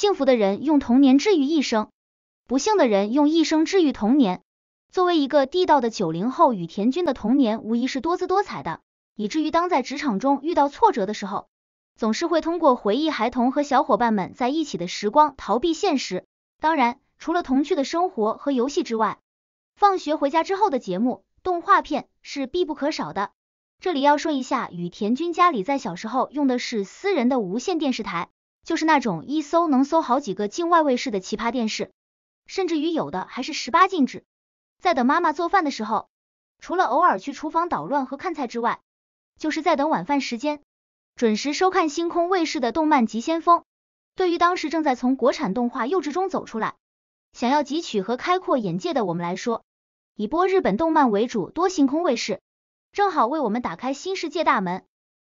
幸福的人用童年治愈一生，不幸的人用一生治愈童年。作为一个地道的九零后，宇田君的童年无疑是多姿多彩的，以至于当在职场中遇到挫折的时候，总是会通过回忆孩童和小伙伴们在一起的时光逃避现实。当然，除了童趣的生活和游戏之外，放学回家之后的节目动画片是必不可少的。这里要说一下，宇田君家里在小时候用的是私人的无线电视台。就是那种一搜能搜好几个境外卫视的奇葩电视，甚至于有的还是十八禁制。在等妈妈做饭的时候，除了偶尔去厨房捣乱和看菜之外，就是在等晚饭时间，准时收看星空卫视的动漫《急先锋》。对于当时正在从国产动画幼稚中走出来，想要汲取和开阔眼界的我们来说，以播日本动漫为主多星空卫视，正好为我们打开新世界大门。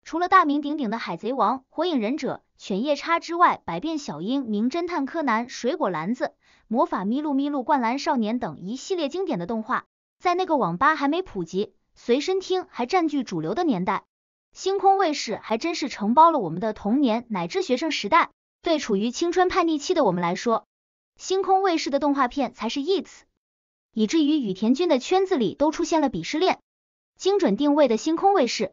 除了大名鼎鼎的《海贼王》、《火影忍者》、《犬夜叉》之外，《百变小樱》、《名侦探柯南》、《水果篮子》、《魔法咪路咪路》、《灌篮少年》等一系列经典的动画，在那个网吧还没普及、随身听还占据主流的年代，星空卫视还真是承包了我们的童年乃至学生时代。对处于青春叛逆期的我们来说，星空卫视的动画片才是意思，以至于羽田君的圈子里都出现了鄙视链。精准定位的星空卫视。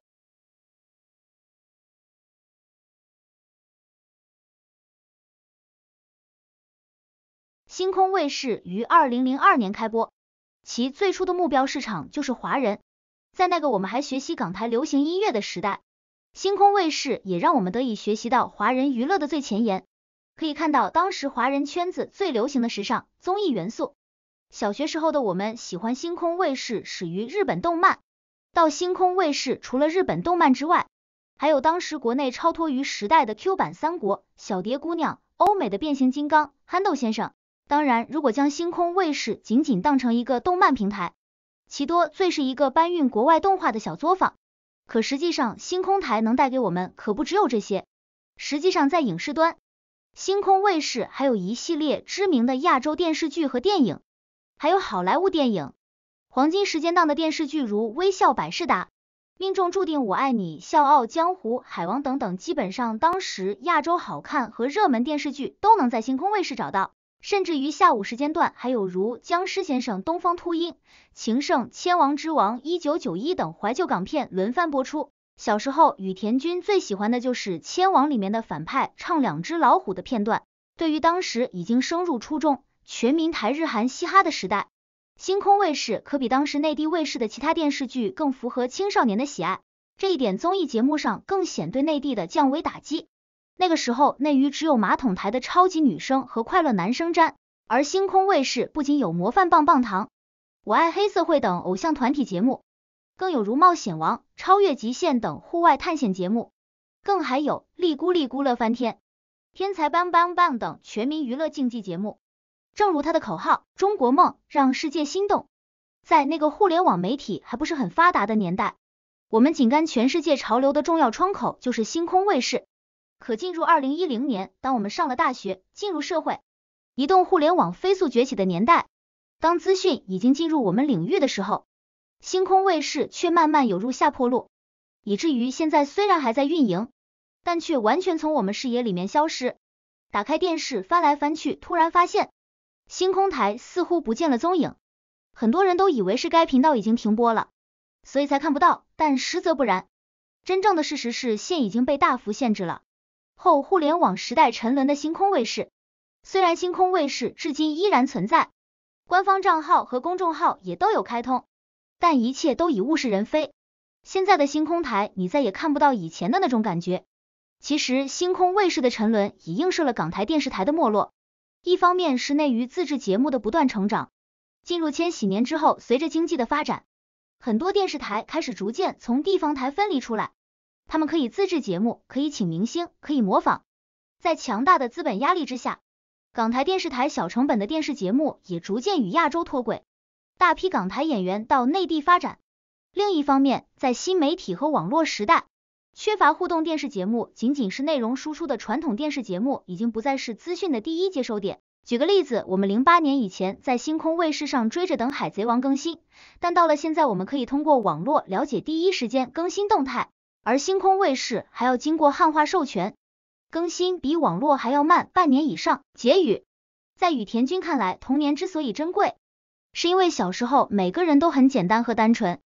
星空卫视于二零零二年开播，其最初的目标市场就是华人。在那个我们还学习港台流行音乐的时代，星空卫视也让我们得以学习到华人娱乐的最前沿。可以看到当时华人圈子最流行的时尚综艺元素。小学时候的我们喜欢星空卫视，始于日本动漫，到星空卫视除了日本动漫之外，还有当时国内超脱于时代的 Q 版三国、小蝶姑娘、欧美的变形金刚、憨豆先生。当然，如果将星空卫视仅仅当成一个动漫平台，其多最是一个搬运国外动画的小作坊。可实际上，星空台能带给我们可不只有这些。实际上，在影视端，星空卫视还有一系列知名的亚洲电视剧和电影，还有好莱坞电影、黄金时间档的电视剧，如《微笑百事达》、《命中注定我爱你》、《笑傲江湖》、《海王》等等。基本上，当时亚洲好看和热门电视剧都能在星空卫视找到。甚至于下午时间段，还有如《僵尸先生》《东方秃鹰》《情圣》《千王之王》《一九九一》等怀旧港片轮番播出。小时候，羽田君最喜欢的就是《千王》里面的反派唱两只老虎的片段。对于当时已经升入初中、全民台日韩嘻哈的时代，星空卫视可比当时内地卫视的其他电视剧更符合青少年的喜爱。这一点，综艺节目上更显对内地的降维打击。那个时候，内娱只有马桶台的超级女声和快乐男生站，而星空卫视不仅有模范棒棒糖、我爱黑涩会等偶像团体节目，更有如冒险王、超越极限等户外探险节目，更还有丽咕丽咕乐翻天、天才 Bang Bang Bang 等全民娱乐竞技节目。正如他的口号“中国梦，让世界心动”。在那个互联网媒体还不是很发达的年代，我们紧跟全世界潮流的重要窗口就是星空卫视。可进入二零一零年，当我们上了大学，进入社会，移动互联网飞速崛起的年代，当资讯已经进入我们领域的时候，星空卫视却慢慢有入下坡路，以至于现在虽然还在运营，但却完全从我们视野里面消失。打开电视翻来翻去，突然发现星空台似乎不见了踪影，很多人都以为是该频道已经停播了，所以才看不到，但实则不然，真正的事实是线已经被大幅限制了。后互联网时代沉沦的星空卫视，虽然星空卫视至今依然存在，官方账号和公众号也都有开通，但一切都已物是人非。现在的星空台，你再也看不到以前的那种感觉。其实，星空卫视的沉沦已映射了港台电视台的没落。一方面是内娱自制节目的不断成长，进入千禧年之后，随着经济的发展，很多电视台开始逐渐从地方台分离出来。他们可以自制节目，可以请明星，可以模仿。在强大的资本压力之下，港台电视台小成本的电视节目也逐渐与亚洲脱轨，大批港台演员到内地发展。另一方面，在新媒体和网络时代，缺乏互动电视节目仅仅是内容输出的传统电视节目，已经不再是资讯的第一接收点。举个例子，我们零八年以前在星空卫视上追着等《海贼王》更新，但到了现在，我们可以通过网络了解第一时间更新动态。而星空卫视还要经过汉化授权，更新比网络还要慢半年以上。结语，在宇田君看来，童年之所以珍贵，是因为小时候每个人都很简单和单纯，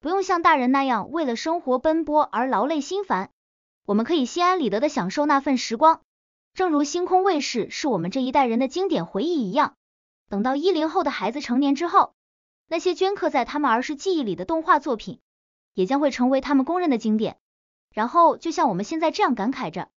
不用像大人那样为了生活奔波而劳累心烦。我们可以心安理得的享受那份时光，正如星空卫视是我们这一代人的经典回忆一样。等到一零后的孩子成年之后，那些镌刻在他们儿时记忆里的动画作品，也将会成为他们公认的经典。然后，就像我们现在这样感慨着。